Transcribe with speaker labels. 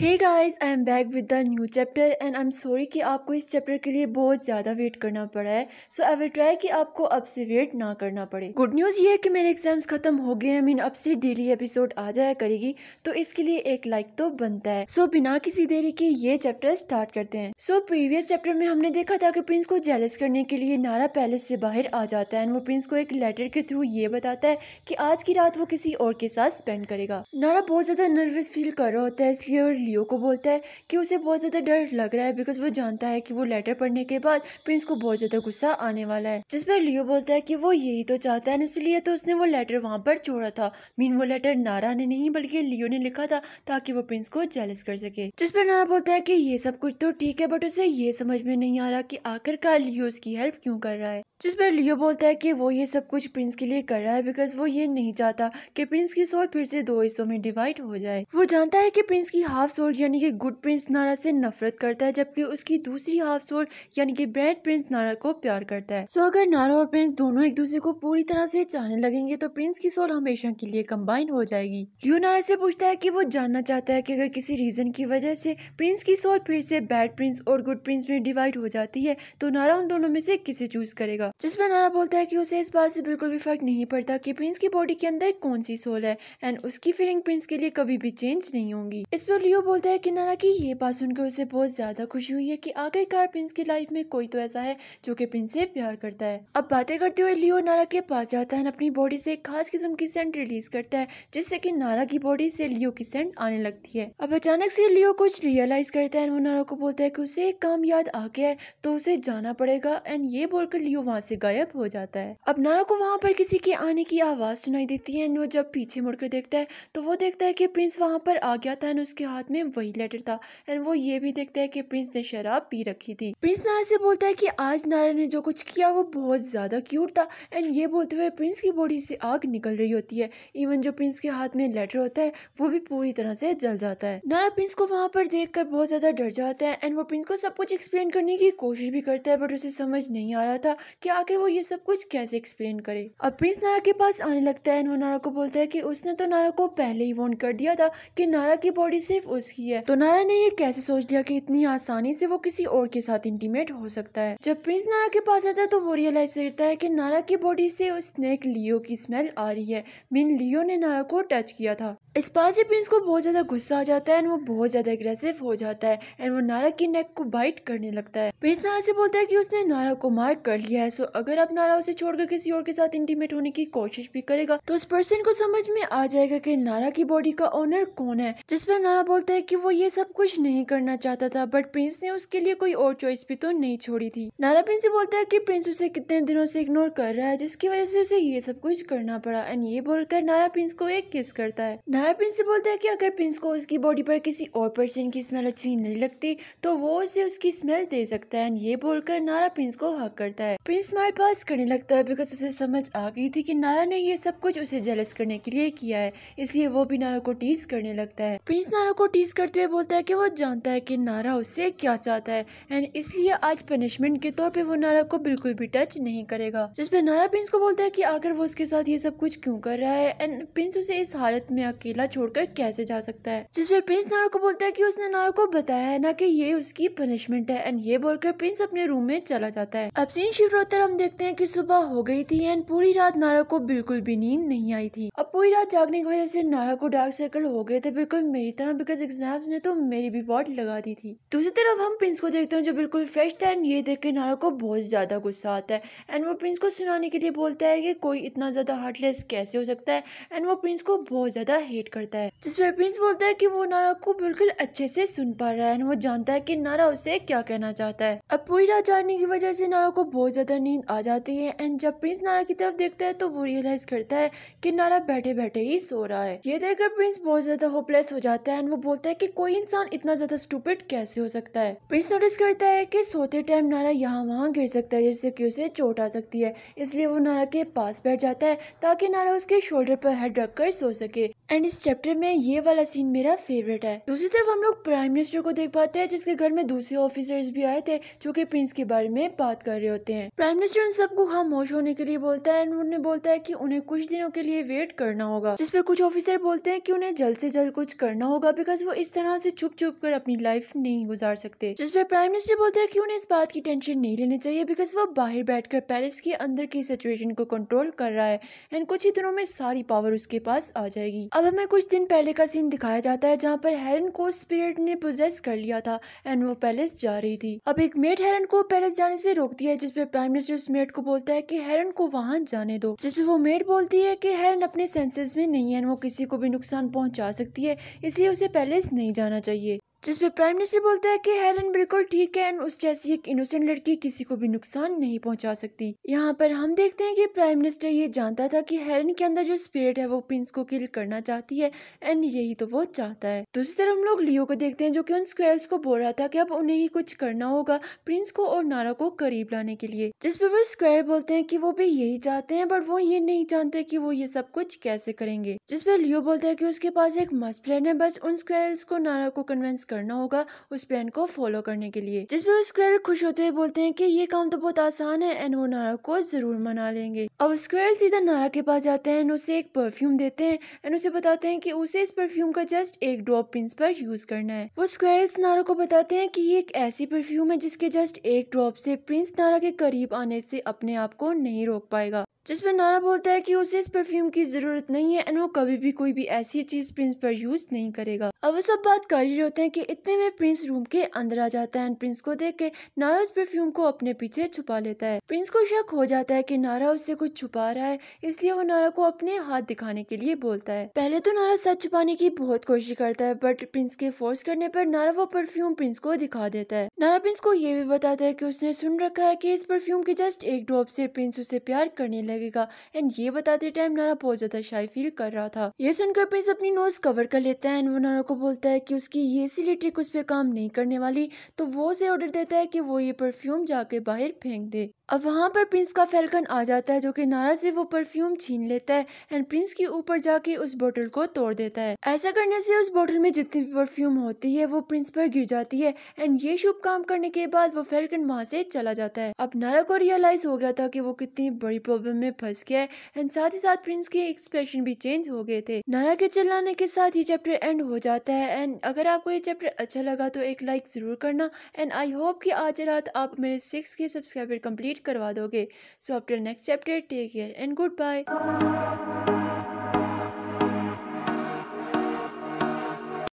Speaker 1: hey guys I am back with the new chapter and I am sorry कि आपको इस chapter के लिए बहुत ज़्यादा वेट करना पड़ा है सो आई विल ट्राई कि आपको अब से वेट ना करना पड़े गुड न्यूज़ ये है कि मेरे एग्जाम्स खत्म हो गए हैं मीन अब से डेली एपिसोड आ जाया करेगी तो इसके लिए एक लाइक तो बनता है सो so, बिना किसी देरी के ये चैप्टर स्टार्ट करते हैं सो प्रीवियस चैप्टर में हमने देखा था कि प्रिंस को जेलस करने के लिए नारा पैलेस से बाहर आ जाता है एंड वो प्रिंस को एक लेटर के थ्रू ये बताता है कि आज की रात वो किसी और के साथ स्पेंड करेगा नारा बहुत ज़्यादा नर्वस फील कर रहा होता है इसलिए लियो को बोलता है कि उसे बहुत ज़्यादा डर लग रहा है बिकॉज वो जानता है कि वो लेटर पढ़ने के बाद प्रिंस को बहुत ज़्यादा गुस्सा आने वाला है जिस पर लियो बोलता है कि वो यही तो चाहता है इसलिए तो उसने वो लेटर वहाँ पर छोड़ा था मीन वो लेटर नारा ने नहीं बल्कि लियो ने लिखा था ताकि वो प्रिंस को जेलस कर सके जिस पर नारा बोलता है कि ये सब कुछ तो ठीक है बट उसे ये समझ में नहीं आ रहा कि आखिरकार लियो उसकी हेल्प क्यों कर रहा है जिस पर लियो बोलता है कि वो ये सब कुछ प्रिंस के लिए कर रहा है बिकॉज वो ये नहीं चाहता कि प्रिंस की सोल फिर से दो हिस्सों में डिवाइड हो जाए वो जानता है कि प्रिंस की हाफ सोल यानी कि गुड प्रिंस नारा से नफरत करता है जबकि उसकी दूसरी हाफ सोल यानी कि बैड प्रिंस नारा को प्यार करता है सो अगर नारा और प्रिंस दोनों एक दूसरे को पूरी तरह से चाहने लगेंगे तो प्रिंस की सोल हमेशा के लिए कम्बाइन हो जाएगी लियो नारा से पूछता है की वो जानना चाहता है की अगर किसी रीजन की वजह से प्रिंस की सोल फिर से बैड प्रिंस और गुड प्रिंस में डिवाइड हो जाती है तो नारा उन दोनों में से किसे चूज करेगा जाएगा जिसमें नाना बोलता है कि उसे इस बात से बिल्कुल भी फर्क नहीं पड़ता कि प्रिंस की बॉडी के अंदर कौन सी सोल है एंड उसकी फीलिंग प्रिंस के लिए कभी भी चेंज नहीं होंगी इस पर लियो बोलता है की नाना की ये बात सुनकर उसे बहुत ज्यादा खुशी हुई है की आखिरकार प्रिंस की लाइफ में कोई तो ऐसा है जो की प्रिंस से प्यार करता है अब बातें करते हुए लियो नारा के पास जाता है अपनी बॉडी से एक खास किस्म की सेंट रिलीज करता है जिससे कि नारा की बॉडी से लियो की सेंट आने लगती है अब अचानक से लियो कुछ रियलाइज करता है वो नारा को बोलता है कि उसे एक काम याद आ गया है तो उसे जाना पड़ेगा एंड ये बोलकर लियो वहाँ वहाँ से गायब हो जाता है अब नारा को वहाँ पर किसी के आने की आवाज़ सुनाई देती है वो जब पीछे मुड़कर देखता है तो वो देखता है कि प्रिंस वहाँ पर आ गया था एंड उसके हाथ में वही लेटर था एंड वो ये भी देखता है कि प्रिंस ने शराब पी रखी थी प्रिंस नारा से बोलता है कि आज नारा ने जो कुछ किया वो बहुत ज़्यादा क्यूट था एंड ये बोलते हुए प्रिंस की बॉडी से आग निकल रही होती है इवन जो प्रिंस के हाथ में लेटर होता है वो भी पूरी तरह से जल जाता है नारा प्रिंस को वहाँ पर देख कर बहुत ज़्यादा डर जाता है एंड वो प्रिंस को सब कुछ एक्सप्लेन करने की कोशिश भी करता है बट उसे समझ नहीं आ रहा था कि कि आखिर वो ये सब कुछ कैसे एक्सप्लेन करे अब प्रिंस नारा के पास आने लगता है वो नारा को बोलता है कि उसने तो नारा को पहले ही वॉन्ट कर दिया था कि नारा की बॉडी सिर्फ उसकी है तो नारा ने ये कैसे सोच लिया कि इतनी आसानी से वो किसी और के साथ इंटीमेट हो सकता है जब प्रिंस नारा के पास आता है तो वो रियलाइज करता है की नारा की बॉडी से उस स्नेक लियो की स्मेल आ रही है मीन लियो ने नारा को टच किया था इस बात से प्रिंस को बहुत ज़्यादा गुस्सा आ जाता है एंड वो बहुत ज़्यादा एग्रेसिव हो जाता है एंड वो नारा की नेक को बाइट करने लगता है प्रिंस नारा से बोलता है कि उसने नारा को मार कर लिया है सो अगर आप नारा उसे छोड़कर किसी और के साथ इंटीमेट होने की कोशिश भी करेगा तो उस पर्सन को समझ में आ जाएगा कि नारा की बॉडी का ओनर कौन है जिस पर नारा बोलता है कि वो ये सब कुछ नहीं करना चाहता था बट प्रिंस ने उसके लिए कोई और चॉइस भी तो नहीं छोड़ी थी नारा प्रिंस से बोलता है की प्रिंस उसे कितने दिनों से इग्नोर कर रहा है जिसकी वजह से उसे ये सब कुछ करना पड़ा एंड ये बोलकर नारा प्रिंस को एक किस करता है नारा प्रिंस से बोलता है की अगर प्रिंस को उसकी बॉडी पर किसी और पर्सन की स्मेल अच्छी नहीं लगती तो वो उसे उसकी स्मेल दे सकता है एंड ये बोलकर नारा प्रिंस को हक करता है प्रिंस स्माइल पास करने लगता है बिकॉज उसे समझ आ गई थी कि नारा ने ये सब कुछ उसे जेलस करने के लिए किया है इसलिए वो भी नारा को टीज करने लगता है प्रिंस नारा को टीज करते हुए बोलता है कि वो जानता है कि नारा उससे क्या चाहता है एंड इसलिए आज पनिशमेंट के तौर पर वो नारा को बिल्कुल भी टच नहीं करेगा जिसपे नारा प्रिंस को बोलता है की आखिर वो उसके साथ ये सब कुछ क्यूँ कर रहा है एंड प्रिंस उसे इस हालत में अकेला छोड़कर कैसे जा सकता है जिसपे प्रिंस नारा को बोलता है की उसने नारा को बताया है ना की ये उसकी पनिशमेंट है एंड ये बोलकर प्रिंस अपने रूम में चला जाता है अब सीन शिफ्ट होता तर हम देखते हैं कि सुबह हो गई थी एंड पूरी रात नारा को बिल्कुल भी नींद नहीं आई थी अब पूरी रात जागने की वजह से नारा को डार्क सर्कल हो गए थे बिल्कुल मेरी तरह बिकॉज एग्जाम्स ने तो मेरी भी पॉट लगा दी थी दूसरी तरफ हम प्रिंस को देखते हैं जो बिल्कुल फ्रेश था एंड ये देख के नारा को बहुत ज्यादा गुस्सा आता है एंड वो प्रिंस को सुनाने के लिए बोलता है कि कोई इतना ज्यादा हार्टलेस कैसे हो सकता है एंड वो प्रिंस को बहुत ज्यादा हेट करता है जिसमें प्रिंस बोलता है की वो नारा को बिल्कुल अच्छे से सुन पा रहा है एंड वो जानता है की नारा उसे क्या कहना चाहता है अब पूरी रात जागने की वजह से नारा को बहुत ज्यादा नींद आ जाती है एंड जब प्रिंस नारा की तरफ देखता है तो वो रियलाइज करता है कि नारा बैठे बैठे ही सो रहा है ये देखकर प्रिंस बहुत ज्यादा होपलेस हो जाता है एंड वो बोलता है कि कोई इंसान इतना ज्यादा स्टूपिड कैसे हो सकता है प्रिंस नोटिस करता है कि सोते टाइम नारा यहाँ वहाँ गिर सकता है जिससे कि उसे चोट आ सकती है इसलिए वो नारा के पास बैठ जाता है ताकि नारा उसके शोल्डर पर हेड रख कर सो सके एंड इस चैप्टर में ये वाला सीन मेरा फेवरेट है दूसरी तरफ हम लोग प्राइम मिनिस्टर को देख पाते हैं जिसके घर में दूसरे ऑफिसर्स भी आए थे जो कि प्रिंस के बारे में बात कर रहे होते हैं प्राइम मिनिस्टर उन सबको खामोश होने के लिए बोलता है उन्हें बोलता है कि उन्हें कुछ दिनों के लिए वेट करना होगा जिस पर कुछ ऑफिसर बोलते हैं कि उन्हें जल्द से जल्द कुछ करना होगा बिकॉज वो इस तरह से छुप छुप कर अपनी लाइफ नहीं गुजार सकते जिस पर प्राइम मिनिस्टर बोलते हैं कि उन्हें इस बात की टेंशन नहीं लेनी चाहिए बिकॉज वो बाहर बैठकर पैलेस के अंदर की सिचुएशन को कंट्रोल कर रहा है एंड कुछ ही दिनों में सारी पावर उसके पास आ जाएगी अब हमें कुछ दिन पहले का सीन दिखाया जाता है जहाँ पर हेरन को स्पिरिट ने प्रोजेस कर लिया था एंड वो पैलेस जा रही थी अब एक मेड हेरन को पैलेस जाने से रोकती है जिसपे प्राइम परमेश्वर उस मेड को बोलता है कि हेरन को वहां जाने दो जिसपे वो मेड बोलती है कि हेरन अपने सेंसेस में नहीं है वो किसी को भी नुकसान पहुंचा सकती है इसलिए उसे पैलेस नहीं जाना चाहिए जिसमें प्राइम मिनिस्टर बोलता है कि हेलन बिल्कुल ठीक है एंड उस जैसी एक इनोसेंट लड़की किसी को भी नुकसान नहीं पहुंचा सकती यहाँ पर हम देखते हैं कि प्राइम मिनिस्टर ये जानता था कि हेलन के अंदर जो स्पिरिट है वो प्रिंस को किल करना चाहती है एंड यही तो वो चाहता है दूसरी तरफ हम लोग लियो को देखते हैं जो की उन स्क्वेल्स को बोल रहा था की अब उन्हें ही कुछ करना होगा प्रिंस को और नारा को करीब लाने के लिए जिसपे वो स्क्वेल बोलते हैं की वो भी यही चाहते है बट वो ये नहीं चाहते की वो ये सब कुछ कैसे करेंगे जिसपे लियो बोलते है की उसके पास एक मस्त प्लान है बस उन स्क्वेल्स को नारा को कन्वेंस करना होगा उस प्लान को फॉलो करने के लिए जिसमें पर स्क्वेयर खुश होते हुए बोलते हैं कि ये काम तो बहुत आसान है एंड वो नारा को जरूर मना लेंगे अब स्क्वेयर सीधा नारा के पास जाते हैं उसे एक परफ्यूम देते हैं एंड उसे बताते हैं की उसे इस परफ्यूम का जस्ट एक ड्रॉप प्रिंस पर यूज करना है वो स्क्वेल्स नारा को बताते हैं की ये एक ऐसी परफ्यूम है जिसके जस्ट एक ड्रॉप से प्रिंस नारा के करीब आने से अपने आप को नहीं रोक पाएगा जिसमें नाना बोलता है कि उसे इस परफ्यूम की ज़रूरत नहीं है एंड वो कभी भी कोई भी ऐसी चीज़ प्रिंस पर यूज़ नहीं करेगा अब वो सब बात कर रहे होते हैं कि इतने में प्रिंस रूम के अंदर आ जाता है एंड प्रिंस को देख के नारा उस परफ्यूम को अपने पीछे छुपा लेता है प्रिंस को शक हो जाता है की नारा उससे कुछ छुपा रहा है इसलिए वो नारा को अपने हाथ दिखाने के लिए बोलता है पहले तो नारा सच छुपाने की बहुत कोशिश करता है बट प्रिंस के फोर्स करने पर नारा वो परफ्यूम प्रिंस को दिखा देता है नारा प्रिंस को ये भी बताता है की उसने सुन रखा है की इस परफ्यूम के जस्ट एक डॉप से प्रिंस उसे प्यार करने लगे लगेगा एंड ये बताते टाइम नारा बहुत ज़्यादा शाई फील कर रहा था ये सुनकर प्रिंस अपनी नोज कवर कर लेता है एंड वो नारा को बोलता है कि उसकी ये सी ट्रिक उस पर काम नहीं करने वाली तो वो उसे ऑर्डर देता है कि वो ये परफ्यूम जाके बाहर फेंक दे अब वहाँ पर प्रिंस का फैलकन आ जाता है जो कि नारा से वो परफ्यूम छीन लेता है एंड प्रिंस के ऊपर जाके उस बोतल को तोड़ देता है ऐसा करने से उस बोतल में जितनी भी परफ्यूम होती है वो प्रिंस पर गिर जाती है एंड ये शुभ काम करने के बाद वो फैलकन वहाँ से चला जाता है अब नारा को रियलाइज हो गया था कि वो कितनी बड़ी प्रॉब्लम में में फंस गया एंड साथ ही साथ प्रिंस के एक्सप्रेशन भी चेंज हो गए थे नारा के चिल्लाने के साथ ये चैप्टर एंड हो जाता है एंड अगर आपको ये चैप्टर अच्छा लगा तो एक लाइक ज़रूर करना एंड आई होप कि आज रात आप मेरे सिक्स के सब्सक्राइबर कंप्लीट करवा दोगे so after next chapter take care and good bye